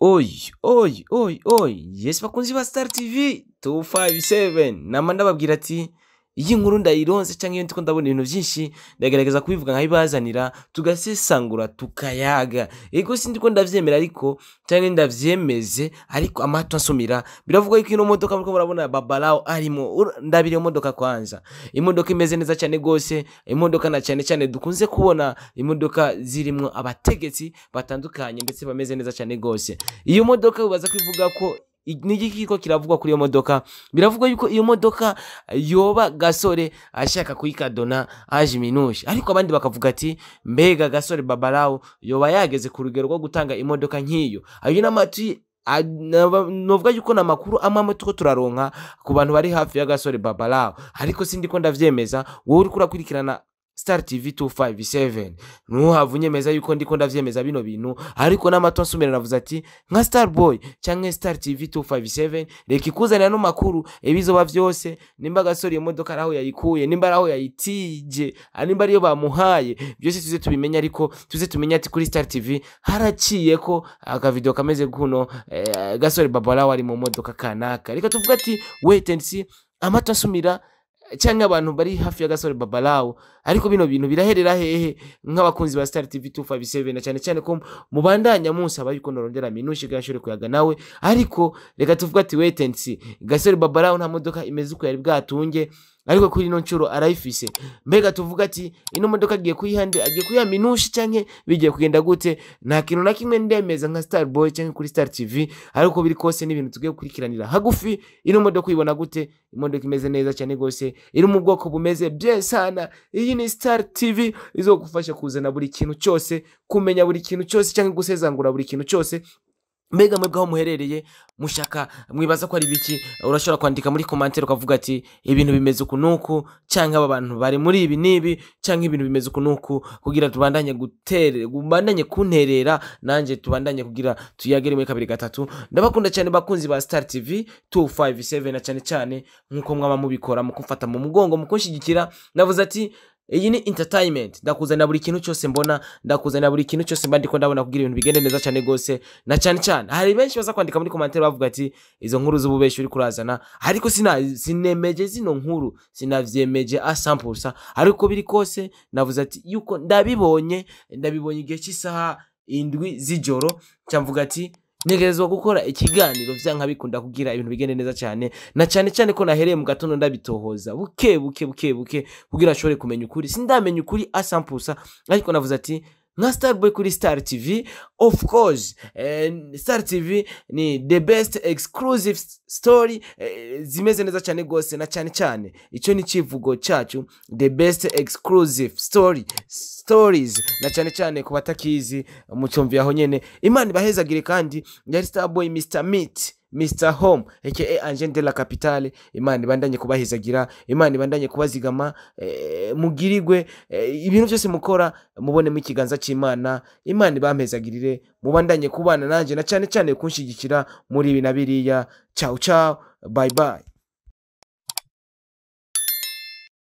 Oi oi oi oi, yesi bakunzi ba Star TV tu fayive seveni nama ndababwira ati iyi nkuru ndayironse cyangwa iyo ndabona ibintu byinshi ndagaragaza kubivuga nk'abibazanira tugasesangura tukayaga ego si ndiko ndabyemera ariko cyangwa ndabyemeze ariko amato asumira biravuga ko ino modoka murimo murabona babarawo arimo ndabira imodoka kwanza imodoka imeze neza cyane rwose imodoka na cyane cyane dukunze kubona imodoka zirimo abategetsi batandukanye ndetse bameze neza cyane rwose iyo modoka baza kwivuga ko n'igikiko kiravugwa kuri iyo modoka biravugwa yuko iyo modoka yoba gasore ashaka kuyikadona aje iminuje ariko abandi bakavuga ati mbega gasore babarawo yoba yageze ku rugero rwo gutanga imodoka nk'iyo ayo n'amati nuvuga yuko ni amakuru amwe amwe turaronka ku bantu bari hafi ya gasore babarawo ariko sindi ko ndabyemeza wowe uri kurakurikirana sitari tivi tu fayive seveni ntuhave unyemeza yuko ndiko ndabyemeza bino bintu ariko n'amato nsumira avuze ati nka sitari boyi cyangwa sitari tivi tu fayive seveni reka ikuzanira n'amakuru ibizoba byose nimba agasore iyo modoka ari aho yayikuye nimba ari aho yayitije ah, nimba ariyo bamuhaye byose tuze tubimenye ariko tuze tumenye ati kuri sitari tivi haraciye ko akavido kameze kuno eh, gasore babara wari mu modoka kanaka reka tuvuga ati weyiti endi si cyangwa abantu bari hafi y'agasore babalawo ariko bino bintu biraherera hehe nk'abakunzi ba sitari tivi tufa fabi cyane cyane ko mubandanya musaba yuko norongera minushe gashore kuyaga nawe ariko reka tuvuga ati wetensi gasore babalawo nta modoka imeze uko yari bwatunge ariko kuri ino nshuro arayifise mbega tuvuga ati ino modoka agiye kuyihandira agiye kuyihamba intushi cyangwa bigiye kugenda gute nta kintu na kimwe ndemeza nka sitari boyi cyangwa kuri sitari tivi ariko biri kose n'ibintu ibintu tugiye gukurikiranira hagufi ino modoka uyibona gute imodoka imeze neza cyane rwose iri mu bwoko bumeze byesana iyi ni sitari tivi izogufasha kuzana buri kintu cyose kumenya buri kintu cyose cyangwa gusezangura buri kintu cyose mbega mwebwe aho muherereye mushaka mwibaza ko ari biki urashobora kwandika muri komantere ukavuga ati ibintu bimeze uku cyangwa aba bantu bari muri ibi n'ibi cyangwa ibintu bimeze uku kugira tubandanye gutere tubandanye kunterera nanjye tubandanye kugira tuyagere muri kabiri gatatu ndabakunda cyane bakunzi ba sitari tivi tu fayive seveni cyane cyane nk'uko mwaba mubikora mu kumfata mu mugongo mu kunshyigikira navuze ati iyi ni entertainment ndakuzanira buri kintu cyose mbona ndakuzanira buri kintu cyose mba ndiko ndabona kugira ibintu bigende neza cyane rwose na cyane cyane hari benshi baza kwandika muri komantere bavuga ati izo nkuru z'ububeshi uri kurazana ariko sinemeje zino nkuru sinavyemeje asampulsa ariko biri kose navuze ati yuko ndabibonye ndabibonye igihe cy'isaha indwi z'ijoro cyamvuga ati ntegerezwa gukora ikiganiro bya bikunda kugira ibintu bigende neza cyane na cyane cyane ko nahereye mu gatondo ndabitohoza buke buke buke buke kugira ashobore kumenya ukuri sindamenya ukuri asampusa ariko navuze ati nka sitari boyi kuri Star TV of course eh, Star TV ni the Best exclusive story eh, zimeze neza cyane rwose na cyane cyane icyo ni icyivugo cyacu the Best exclusive story sitorizi na cyane cyane ku batakizi mu cyumvi nyine imana ibahezagire kandi yari sitari boyi misita miti Mr home Angel de la capitale imana ibandanye kubahizagira imana ibandanye kubazigama eh, mugirirwe eh, ibintu byose mukora mubonemo ikiganza cy'imana imana ibamezagirire mubandanye kubana nanjye na cyane cyane kunshyigikira muri ibi na biriya cyawu cyawu bayi bayi